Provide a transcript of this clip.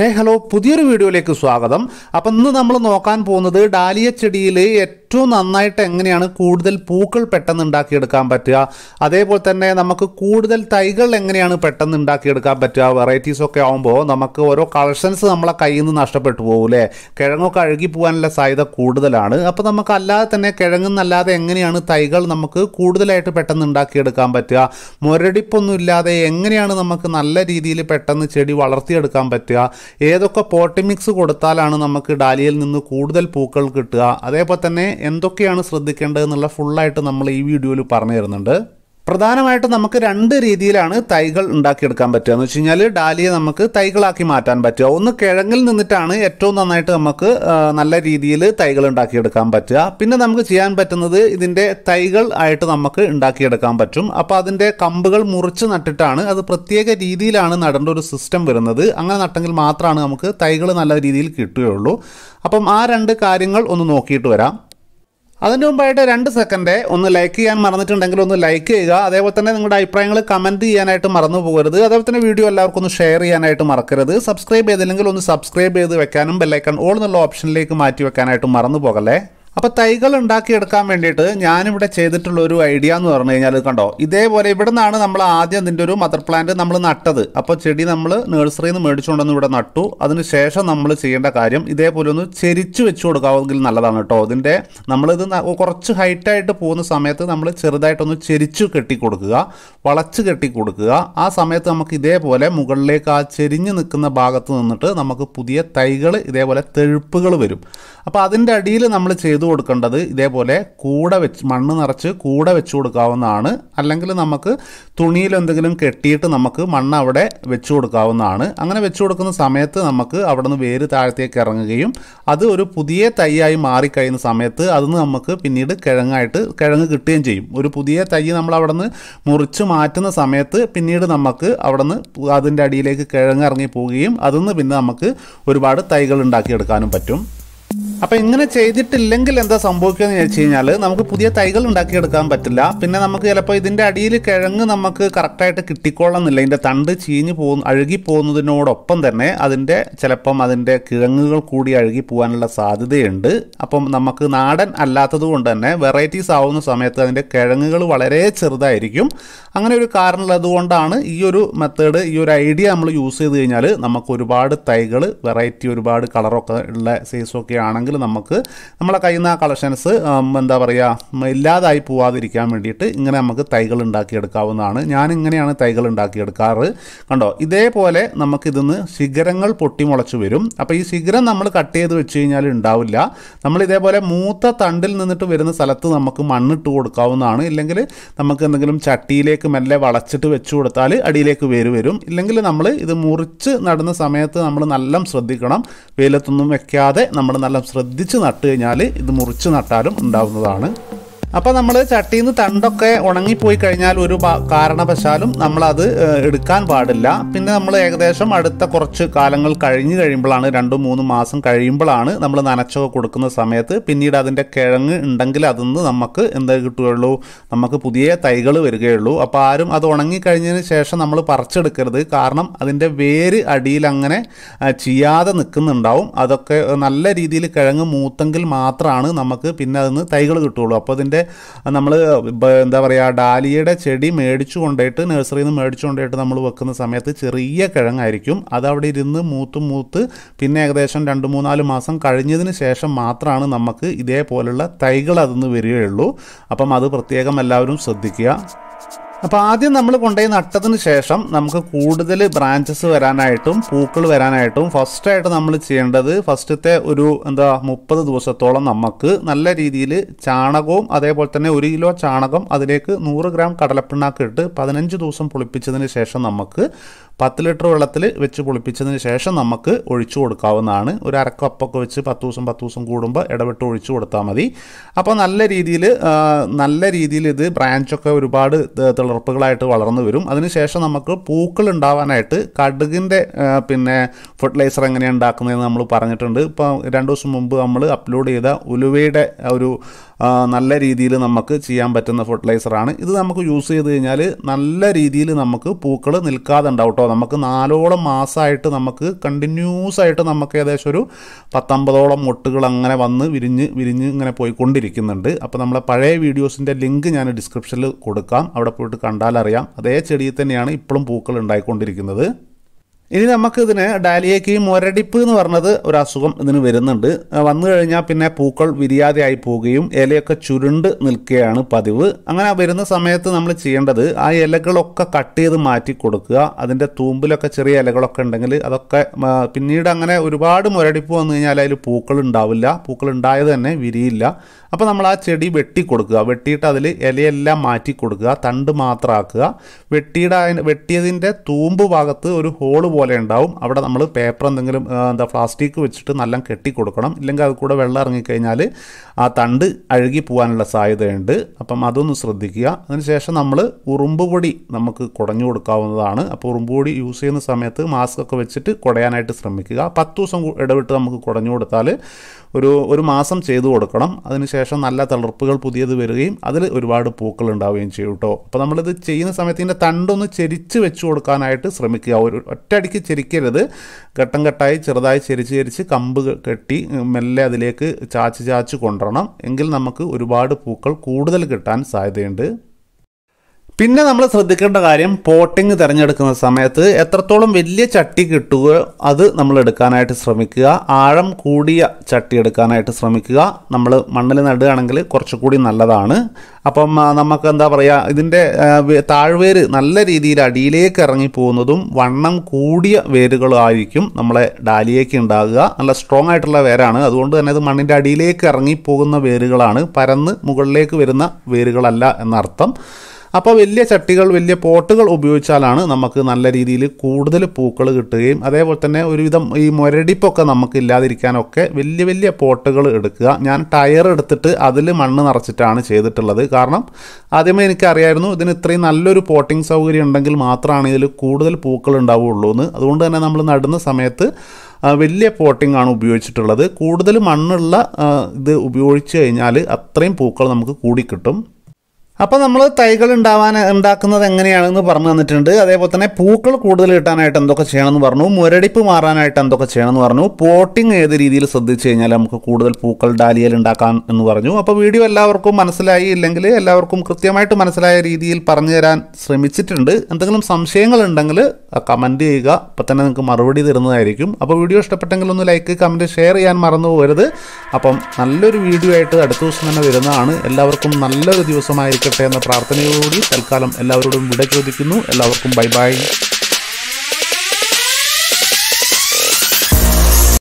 ഹേ hello പുതിയൊരു വീഡിയോയിലേക്ക് സ്വാഗതം അപ്പം ഇന്ന് നമ്മൾ നോക്കാൻ പോകുന്നത് ഡാലിയ ചെടിയിൽ ഏറ്റവും ഏറ്റവും നന്നായിട്ട് എങ്ങനെയാണ് കൂടുതൽ പൂക്കൾ പെട്ടെന്ന് ഉണ്ടാക്കിയെടുക്കാൻ പറ്റുക അതേപോലെ തന്നെ നമുക്ക് കൂടുതൽ തൈകൾ എങ്ങനെയാണ് പെട്ടെന്ന് ഉണ്ടാക്കിയെടുക്കാൻ പറ്റുക വെറൈറ്റീസ് ഒക്കെ ആകുമ്പോൾ നമുക്ക് ഓരോ കളക്ഷൻസ് നമ്മളെ കയ്യിൽ നിന്ന് നഷ്ടപ്പെട്ടു പോകൂലേ കിഴങ്ങൊക്കെ അഴുകി പോകാനുള്ള സാധ്യത കൂടുതലാണ് അപ്പോൾ നമുക്ക് അല്ലാതെ തന്നെ കിഴങ്ങുന്നല്ലാതെ എങ്ങനെയാണ് തൈകൾ നമുക്ക് കൂടുതലായിട്ട് പെട്ടെന്ന് ഉണ്ടാക്കിയെടുക്കാൻ പറ്റുക മുരടിപ്പൊന്നും ഇല്ലാതെ എങ്ങനെയാണ് നമുക്ക് നല്ല രീതിയിൽ പെട്ടെന്ന് ചെടി വളർത്തിയെടുക്കാൻ പറ്റുക ഏതൊക്കെ പോട്ടിമിക്സ് കൊടുത്താലാണ് നമുക്ക് ഡാലിയിൽ നിന്ന് കൂടുതൽ പൂക്കൾ കിട്ടുക അതേപോലെ തന്നെ എന്തൊക്കെയാണ് ശ്രദ്ധിക്കേണ്ടതെന്നുള്ള ഫുള്ളായിട്ട് നമ്മൾ ഈ വീഡിയോയിൽ പറഞ്ഞു തരുന്നുണ്ട് പ്രധാനമായിട്ടും നമുക്ക് രണ്ട് രീതിയിലാണ് തൈകൾ ഉണ്ടാക്കിയെടുക്കാൻ പറ്റുക എന്ന് വെച്ച് കഴിഞ്ഞാൽ ഡാലിയെ നമുക്ക് തൈകളാക്കി മാറ്റാൻ പറ്റുക ഒന്ന് കിഴങ്ങിൽ നിന്നിട്ടാണ് ഏറ്റവും നന്നായിട്ട് നമുക്ക് നല്ല രീതിയിൽ തൈകൾ ഉണ്ടാക്കിയെടുക്കാൻ പറ്റുക പിന്നെ നമുക്ക് ചെയ്യാൻ പറ്റുന്നത് ഇതിൻ്റെ തൈകൾ ആയിട്ട് നമുക്ക് ഉണ്ടാക്കിയെടുക്കാൻ പറ്റും അപ്പോൾ അതിൻ്റെ കമ്പുകൾ മുറിച്ച് നട്ടിട്ടാണ് അത് പ്രത്യേക രീതിയിലാണ് നടേണ്ട ഒരു സിസ്റ്റം വരുന്നത് അങ്ങനെ നട്ടെങ്കിൽ മാത്രമാണ് നമുക്ക് തൈകൾ നല്ല രീതിയിൽ കിട്ടുകയുള്ളൂ അപ്പം ആ രണ്ട് കാര്യങ്ങൾ ഒന്ന് നോക്കിയിട്ട് വരാം അതിന് മുമ്പായിട്ട് രണ്ട് സെക്കൻഡ് ഒന്ന് ലൈക്ക് ചെയ്യാൻ മറന്നിട്ടുണ്ടെങ്കിൽ ഒന്ന് ലൈക്ക് ചെയ്യുക അതേപോലെ തന്നെ നിങ്ങളുടെ അഭിപ്രായങ്ങൾ കമൻറ്റ് ചെയ്യാനായിട്ട് മറന്നു പോകരുത് അതേപോലെ തന്നെ വീഡിയോ എല്ലാവർക്കും ഒന്ന് ഷെയർ ചെയ്യാനായിട്ട് മറക്കരുത് സബ്സ്ക്രൈബ് ചെയ്തില്ലെങ്കിൽ ഒന്ന് സബ്സ്ക്രൈബ് ചെയ്ത് വെക്കാനും ബെല്ലൈക്കൺ ഓൾ എന്നുള്ള ഓപ്ഷനിലേക്ക് മാറ്റി വെക്കാനായിട്ട് മറന്നു പോകല്ലേ അപ്പോൾ തൈകൾ ഉണ്ടാക്കിയെടുക്കാൻ വേണ്ടിയിട്ട് ഞാനിവിടെ ചെയ്തിട്ടുള്ള ഒരു ഐഡിയ എന്ന് പറഞ്ഞു കഴിഞ്ഞാൽ കണ്ടോ ഇതേപോലെ ഇവിടെ നിന്നാണ് നമ്മൾ ആദ്യം ഇതിൻ്റെ ഒരു മദർ പ്ലാന്റ് നമ്മൾ നട്ടത് അപ്പോൾ ചെടി നമ്മൾ നഴ്സറിയിൽ നിന്ന് മേടിച്ചുകൊണ്ടുവന്ന് ഇവിടെ നട്ടു അതിനുശേഷം നമ്മൾ ചെയ്യേണ്ട കാര്യം ഇതേപോലെ ഒന്ന് ചെരിച്ചു വെച്ച് കൊടുക്കാമെങ്കിൽ നല്ലതാണ് കേട്ടോ ഇതിൻ്റെ നമ്മളിത് കുറച്ച് ഹൈറ്റായിട്ട് പോകുന്ന സമയത്ത് നമ്മൾ ചെറുതായിട്ടൊന്ന് ചെരിച്ചു കെട്ടി കൊടുക്കുക വളച്ച് കെട്ടി കൊടുക്കുക ആ സമയത്ത് നമുക്ക് ഇതേപോലെ മുകളിലേക്ക് ആ ചെരിഞ്ഞ് നിൽക്കുന്ന ഭാഗത്ത് നിന്നിട്ട് നമുക്ക് പുതിയ തൈകൾ ഇതേപോലെ തെഴുപ്പുകൾ വരും അപ്പോൾ അതിൻ്റെ അടിയിൽ നമ്മൾ ചെയ്ത് ചെയ്തു കൊടുക്കേണ്ടത് ഇതേപോലെ കൂടെ വെച്ച് മണ്ണ് നിറച്ച് കൂടെ വെച്ച് കൊടുക്കാവുന്നതാണ് അല്ലെങ്കിൽ നമുക്ക് തുണിയിൽ എന്തെങ്കിലും കെട്ടിയിട്ട് നമുക്ക് മണ്ണ് അവിടെ വെച്ച് കൊടുക്കാവുന്നതാണ് അങ്ങനെ വെച്ച് കൊടുക്കുന്ന സമയത്ത് നമുക്ക് അവിടെ നിന്ന് വേര് താഴത്തേക്ക് ഇറങ്ങുകയും അത് ഒരു പുതിയ തൈയായി മാറിക്കഴിയുന്ന സമയത്ത് അത് നമുക്ക് പിന്നീട് കിഴങ്ങായിട്ട് കിഴങ്ങ് കിട്ടുകയും ചെയ്യും ഒരു പുതിയ തൈ നമ്മൾ അവിടെ നിന്ന് മുറിച്ച് മാറ്റുന്ന സമയത്ത് പിന്നീട് നമുക്ക് അവിടെ നിന്ന് അതിൻ്റെ അടിയിലേക്ക് കിഴങ്ങ് ഇറങ്ങി പോവുകയും അതിൽ നിന്ന് പിന്നെ നമുക്ക് ഒരുപാട് തൈകൾ ഉണ്ടാക്കിയെടുക്കാനും പറ്റും അപ്പോൾ ഇങ്ങനെ ചെയ്തിട്ടില്ലെങ്കിൽ എന്താ സംഭവിക്കുക എന്ന് വെച്ച് കഴിഞ്ഞാൽ നമുക്ക് പുതിയ തൈകൾ ഉണ്ടാക്കിയെടുക്കാൻ പറ്റില്ല പിന്നെ നമുക്ക് ചിലപ്പോൾ ഇതിന്റെ അടിയിൽ കിഴങ്ങ് നമുക്ക് കറക്റ്റായിട്ട് കിട്ടിക്കൊള്ളണമെന്നില്ല ഇതിന്റെ തണ്ട് ചീഞ്ഞു പോകുന്ന അഴുകി പോകുന്നതിനോടൊപ്പം തന്നെ അതിന്റെ ചിലപ്പം അതിന്റെ കിഴങ്ങുകൾ കൂടി അഴുകി പോകാനുള്ള സാധ്യതയുണ്ട് അപ്പം നമുക്ക് നാടൻ അല്ലാത്തത് കൊണ്ട് തന്നെ വെറൈറ്റീസ് ആവുന്ന സമയത്ത് അതിന്റെ കിഴങ്ങുകൾ വളരെ ചെറുതായിരിക്കും അങ്ങനെ ഒരു കാരണമുള്ളത് കൊണ്ടാണ് ഈ ഒരു മെത്തേഡ് ഈ ഒരു ഐഡിയ നമ്മൾ യൂസ് ചെയ്ത് കഴിഞ്ഞാൽ നമുക്ക് ഒരുപാട് തൈകൾ വെറൈറ്റി ഒരുപാട് കളറൊക്കെ ഉള്ള സൈസൊക്കെ ആണെങ്കിൽ വേണമെങ്കിൽ നമുക്ക് നമ്മളെ കയ്യിൽ നിന്ന് ആ കളക്ഷൻസ് എന്താ പറയുക ഇല്ലാതായി പോവാതിരിക്കാൻ വേണ്ടിയിട്ട് ഇങ്ങനെ നമുക്ക് തൈകൾ ഉണ്ടാക്കിയെടുക്കാവുന്നതാണ് ഞാനിങ്ങനെയാണ് തൈകൾ ഉണ്ടാക്കിയെടുക്കാറ് കണ്ടോ ഇതേപോലെ നമുക്കിതിന്ന് ശിഖരങ്ങൾ പൊട്ടിമുളച്ച് വരും അപ്പോൾ ഈ ശിഖരം നമ്മൾ കട്ട് ചെയ്ത് വെച്ച് കഴിഞ്ഞാൽ ഉണ്ടാവില്ല നമ്മൾ ഇതേപോലെ മൂത്ത തണ്ടിൽ നിന്നിട്ട് വരുന്ന സ്ഥലത്ത് നമുക്ക് മണ്ണിട്ട് കൊടുക്കാവുന്നതാണ് ഇല്ലെങ്കിൽ നമുക്ക് എന്തെങ്കിലും ചട്ടിയിലേക്ക് മെല്ലെ വളച്ചിട്ട് വെച്ചു കൊടുത്താൽ അടിയിലേക്ക് വേര് വരും ഇല്ലെങ്കിൽ നമ്മൾ ഇത് മുറിച്ച് നടുന്ന സമയത്ത് നമ്മൾ നല്ല ശ്രദ്ധിക്കണം വെയിലത്തൊന്നും വെക്കാതെ നമ്മൾ നല്ല ശ്രദ്ധ ശ്രദ്ധിച്ച് നട്ട് കഴിഞ്ഞാൽ ഇത് മുറിച്ച് നട്ടാലും ഉണ്ടാകുന്നതാണ് അപ്പോൾ നമ്മൾ ചട്ടിയിൽ നിന്ന് തണ്ടൊക്കെ ഉണങ്ങിപ്പോയി കഴിഞ്ഞാൽ ഒരു കാരണവശാലും നമ്മളത് എടുക്കാൻ പാടില്ല പിന്നെ നമ്മൾ ഏകദേശം അടുത്ത കുറച്ച് കാലങ്ങൾ കഴിഞ്ഞ് കഴിയുമ്പോഴാണ് രണ്ട് മൂന്ന് മാസം കഴിയുമ്പോഴാണ് നമ്മൾ നനച്ചൊക്കെ കൊടുക്കുന്ന സമയത്ത് പിന്നീട് അതിൻ്റെ കിഴങ്ങ് ഉണ്ടെങ്കിൽ അതിന്ന് നമുക്ക് എന്താ കിട്ടുകയുള്ളൂ നമുക്ക് പുതിയ തൈകൾ വരികയുള്ളൂ അപ്പോൾ ആരും അത് ഉണങ്ങിക്കഴിഞ്ഞതിന് ശേഷം നമ്മൾ പറിച്ചെടുക്കരുത് കാരണം അതിൻ്റെ വേര് അടിയിൽ അങ്ങനെ ചെയ്യാതെ നിൽക്കുന്നുണ്ടാവും അതൊക്കെ നല്ല രീതിയിൽ കിഴങ്ങ് മൂത്തെങ്കിൽ മാത്രമാണ് നമുക്ക് പിന്നെ അതിന് തൈകൾ കിട്ടുകയുള്ളൂ അപ്പോൾ അതിൻ്റെ പക്ഷേ നമ്മൾ എന്താ പറയുക ഡാലിയയുടെ ചെടി മേടിച്ചു കൊണ്ടുപോയിട്ട് നഴ്സറിയിൽ നിന്ന് മേടിച്ചു കൊണ്ടുപോയിട്ട് നമ്മൾ വെക്കുന്ന സമയത്ത് ചെറിയ കിഴങ്ങായിരിക്കും അതവിടെ ഇരുന്ന് മൂത്ത് മൂത്ത് പിന്നെ ഏകദേശം രണ്ട് മൂന്നാല് മാസം കഴിഞ്ഞതിന് ശേഷം മാത്രമാണ് നമുക്ക് ഇതേപോലുള്ള തൈകൾ അതിന്ന് വരികയുള്ളൂ അപ്പം അത് പ്രത്യേകം എല്ലാവരും ശ്രദ്ധിക്കുക അപ്പോൾ ആദ്യം നമ്മൾ കൊണ്ടുപോയി നട്ടതിന് ശേഷം നമുക്ക് കൂടുതൽ ബ്രാഞ്ചസ് വരാനായിട്ടും പൂക്കൾ വരാനായിട്ടും ഫസ്റ്റായിട്ട് നമ്മൾ ചെയ്യേണ്ടത് ഫസ്റ്റത്തെ ഒരു എന്താ മുപ്പത് ദിവസത്തോളം നമുക്ക് നല്ല രീതിയിൽ ചാണകവും അതേപോലെ തന്നെ ഒരു കിലോ ചാണകം അതിലേക്ക് നൂറ് ഗ്രാം കടലപ്പിണ്ണാക്ക് ഇട്ട് പതിനഞ്ച് ദിവസം പുളിപ്പിച്ചതിന് ശേഷം നമുക്ക് പത്ത് ലിറ്റർ വെള്ളത്തിൽ വെച്ച് പൊളിപ്പിച്ചതിന് ശേഷം നമുക്ക് ഒഴിച്ചു കൊടുക്കാവുന്നതാണ് ഒരു അരക്കപ്പൊക്കെ വെച്ച് പത്ത് ദിവസം പത്ത് ദിവസം കൂടുമ്പോൾ ഇടപെട്ട് ഒഴിച്ചു കൊടുത്താൽ മതി അപ്പോൾ നല്ല രീതിയിൽ നല്ല രീതിയിൽ ഇത് ബ്രാഞ്ചൊക്കെ ഒരുപാട് തിളർപ്പുകളായിട്ട് വളർന്നു വരും അതിനുശേഷം നമുക്ക് പൂക്കൾ ഉണ്ടാവാനായിട്ട് കടുകിൻ്റെ പിന്നെ ഫെർട്ടിലൈസർ എങ്ങനെയാണ് ഉണ്ടാക്കുന്നതെന്ന് നമ്മൾ പറഞ്ഞിട്ടുണ്ട് ഇപ്പോൾ രണ്ട് ദിവസം മുമ്പ് നമ്മൾ അപ്ലോഡ് ചെയ്ത ഉലുവയുടെ ഒരു നല്ല രീതിയിൽ നമുക്ക് ചെയ്യാൻ പറ്റുന്ന ഫെർട്ടിലൈസറാണ് ഇത് നമുക്ക് യൂസ് ചെയ്ത് കഴിഞ്ഞാൽ നല്ല രീതിയിൽ നമുക്ക് പൂക്കൾ നിൽക്കാതെ ഉണ്ടാവും കേട്ടോ നമുക്ക് നാലോളം മാസമായിട്ട് നമുക്ക് കണ്ടിന്യൂസ് ആയിട്ട് നമുക്ക് ഏകദേശം ഒരു പത്തൊമ്പതോളം മുട്ടുകൾ അങ്ങനെ വന്ന് വിരിഞ്ഞ് വിരിഞ്ഞ് ഇങ്ങനെ പോയിക്കൊണ്ടിരിക്കുന്നുണ്ട് അപ്പോൾ നമ്മളെ പഴയ വീഡിയോസിൻ്റെ ലിങ്ക് ഞാൻ ഡിസ്ക്രിപ്ഷനിൽ കൊടുക്കാം അവിടെ പോയിട്ട് കണ്ടാലറിയാം അതേ ചെടിയിൽ തന്നെയാണ് ഇപ്പോഴും പൂക്കൾ ഉണ്ടായിക്കൊണ്ടിരിക്കുന്നത് ഇനി നമുക്കിതിന് ഇതിന് ഡാലിയയ്ക്ക് മുരടിപ്പ് എന്ന് പറഞ്ഞത് ഒരു അസുഖം ഇതിന് വരുന്നുണ്ട് വന്നു കഴിഞ്ഞാൽ പിന്നെ പൂക്കൾ വിരിയാതെയായി പോവുകയും ഇലയൊക്കെ ചുരുണ്ട് നിൽക്കുകയാണ് പതിവ് അങ്ങനെ വരുന്ന സമയത്ത് നമ്മൾ ചെയ്യേണ്ടത് ആ ഇലകളൊക്കെ കട്ട് ചെയ്ത് മാറ്റി കൊടുക്കുക അതിൻ്റെ തൂമ്പിലൊക്കെ ചെറിയ ഇലകളൊക്കെ ഉണ്ടെങ്കിൽ അതൊക്കെ പിന്നീട് അങ്ങനെ ഒരുപാട് മുരടിപ്പ് വന്നു കഴിഞ്ഞാൽ അതിൽ പൂക്കൾ ഉണ്ടാവില്ല പൂക്കൾ ഉണ്ടായത് തന്നെ വിരിയില്ല അപ്പോൾ നമ്മൾ ആ ചെടി വെട്ടി കൊടുക്കുക വെട്ടിയിട്ട് അതിൽ ഇലയെല്ലാം മാറ്റി കൊടുക്കുക തണ്ട് മാത്രമാക്കുക വെട്ടിയിട വെട്ടിയതിൻ്റെ തൂമ്പ് ഭാഗത്ത് ഒരു ഹോള് പോലെ ഉണ്ടാവും അവിടെ നമ്മൾ പേപ്പർ എന്തെങ്കിലും എന്താ പ്ലാസ്റ്റിക് വെച്ചിട്ട് നല്ല കെട്ടി കൊടുക്കണം ഇല്ലെങ്കിൽ അത് കൂടെ വെള്ളം ഇറങ്ങിക്കഴിഞ്ഞാൽ ആ തണ്ട് അഴുകി പോകാനുള്ള സാധ്യതയുണ്ട് അപ്പം അതൊന്ന് ശ്രദ്ധിക്കുക അതിനുശേഷം നമ്മൾ ഉറുമ്പ് പൊടി നമുക്ക് കുടഞ്ഞു കൊടുക്കാവുന്നതാണ് അപ്പോൾ ഉറുമ്പ് പൊടി യൂസ് ചെയ്യുന്ന സമയത്ത് മാസ്ക് ഒക്കെ വെച്ചിട്ട് കുടയാനായിട്ട് ശ്രമിക്കുക പത്ത് ദിവസം ഇടവിട്ട് നമുക്ക് കുടഞ്ഞു കൊടുത്താൽ ഒരു ഒരു മാസം ചെയ്തു കൊടുക്കണം അതിനുശേഷം നല്ല തളർപ്പുകൾ പുതിയത് വരികയും അതിൽ ഒരുപാട് പൂക്കൾ ഉണ്ടാവുകയും ചെയ്യും കേട്ടോ അപ്പോൾ നമ്മളിത് ചെയ്യുന്ന സമയത്ത് ഇതിൻ്റെ തണ്ടൊന്ന് ചെരിച്ച് വെച്ച് കൊടുക്കാനായിട്ട് ശ്രമിക്കുക ഒരു ഒറ്റ ഒറ്റയടിക്ക് ചിരിക്കരുത് ഘട്ടം ഘട്ടമായി ചെറുതായി ചരിച്ച് ചരിച്ച് കമ്പ് കെട്ടി മെല്ലെ അതിലേക്ക് ചാച്ച് ചാച്ച് കൊണ്ടുവരണം എങ്കിൽ നമുക്ക് ഒരുപാട് പൂക്കൾ കൂടുതൽ കിട്ടാൻ സാധ്യതയുണ്ട് പിന്നെ നമ്മൾ ശ്രദ്ധിക്കേണ്ട കാര്യം പോട്ടിങ് തിരഞ്ഞെടുക്കുന്ന സമയത്ത് എത്രത്തോളം വലിയ ചട്ടി കിട്ടുകയോ അത് നമ്മൾ എടുക്കാനായിട്ട് ശ്രമിക്കുക ആഴം കൂടിയ ചട്ടി എടുക്കാനായിട്ട് ശ്രമിക്കുക നമ്മൾ മണ്ണിൽ നടുകയാണെങ്കിൽ കുറച്ചുകൂടി നല്ലതാണ് അപ്പം നമുക്ക് എന്താ പറയുക ഇതിൻ്റെ താഴ്വേര് നല്ല രീതിയിൽ അടിയിലേക്ക് ഇറങ്ങി പോകുന്നതും വണ്ണം കൂടിയ വേരുകളായിരിക്കും നമ്മളെ ഡാലിയേക്ക് ഉണ്ടാകുക നല്ല സ്ട്രോങ് ആയിട്ടുള്ള വേരാണ് അതുകൊണ്ട് തന്നെ ഇത് മണ്ണിൻ്റെ അടിയിലേക്ക് ഇറങ്ങി പോകുന്ന വേരുകളാണ് പരന്ന് മുകളിലേക്ക് വരുന്ന വേരുകളല്ല എന്നർത്ഥം അപ്പോൾ വലിയ ചട്ടികൾ വലിയ പോട്ടുകൾ ഉപയോഗിച്ചാലാണ് നമുക്ക് നല്ല രീതിയിൽ കൂടുതൽ പൂക്കൾ കിട്ടുകയും അതേപോലെ തന്നെ ഒരുവിധം ഈ മുരടിപ്പൊക്കെ നമുക്ക് ഇല്ലാതിരിക്കാനൊക്കെ വലിയ വലിയ പോട്ടുകൾ എടുക്കുക ഞാൻ ടയർ എടുത്തിട്ട് അതിൽ മണ്ണ് നിറച്ചിട്ടാണ് ചെയ്തിട്ടുള്ളത് കാരണം ആദ്യമേ എനിക്കറിയായിരുന്നു ഇതിന് ഇത്രയും നല്ലൊരു പോട്ടിംഗ് സൗകര്യം ഉണ്ടെങ്കിൽ മാത്രമാണ് ഇതിൽ കൂടുതൽ പൂക്കൾ ഉണ്ടാവുകയുള്ളൂ എന്ന് അതുകൊണ്ട് തന്നെ നമ്മൾ നടുന്ന സമയത്ത് വലിയ പോട്ടിംഗ് ആണ് ഉപയോഗിച്ചിട്ടുള്ളത് കൂടുതൽ മണ്ണുള്ള ഇത് ഉപയോഗിച്ച് കഴിഞ്ഞാൽ അത്രയും പൂക്കൾ നമുക്ക് കൂടിക്കിട്ടും അപ്പോൾ നമ്മൾ തൈകൾ ഉണ്ടാവാൻ ഉണ്ടാക്കുന്നത് എങ്ങനെയാണെന്ന് പറഞ്ഞു തന്നിട്ടുണ്ട് അതേപോലെ തന്നെ പൂക്കൾ കൂടുതൽ കിട്ടാനായിട്ട് എന്തൊക്കെ ചെയ്യണമെന്ന് പറഞ്ഞു മുരടിപ്പ് മാറാനായിട്ട് എന്തൊക്കെ ചെയ്യണമെന്ന് പറഞ്ഞു പോട്ടിങ് ഏത് രീതിയിൽ ശ്രദ്ധിച്ചു കഴിഞ്ഞാൽ നമുക്ക് കൂടുതൽ പൂക്കൾ ഡാലിയൽ ഉണ്ടാക്കാൻ എന്ന് പറഞ്ഞു അപ്പോൾ വീഡിയോ എല്ലാവർക്കും മനസ്സിലായി ഇല്ലെങ്കിൽ എല്ലാവർക്കും കൃത്യമായിട്ട് മനസ്സിലായ രീതിയിൽ പറഞ്ഞു തരാൻ ശ്രമിച്ചിട്ടുണ്ട് എന്തെങ്കിലും സംശയങ്ങൾ ഉണ്ടെങ്കിൽ കമൻറ്റ് ചെയ്യുക അപ്പോൾ തന്നെ നിങ്ങൾക്ക് മറുപടി തരുന്നതായിരിക്കും അപ്പോൾ വീഡിയോ ഇഷ്ടപ്പെട്ടെങ്കിൽ ഒന്ന് ലൈക്ക് കമൻറ്റ് ഷെയർ ചെയ്യാൻ മറന്നു പോകരുത് അപ്പം നല്ലൊരു വീഡിയോ ആയിട്ട് അടുത്ത ദിവസം തന്നെ വരുന്നതാണ് എല്ലാവർക്കും നല്ലൊരു ദിവസമായിരിക്കും സഹായിക്കട്ടെ എന്ന പ്രാർത്ഥനയോടുകൂടി തൽക്കാലം എല്ലാവരോടും വിട ചോദിക്കുന്നു എല്ലാവർക്കും ബൈ ബൈ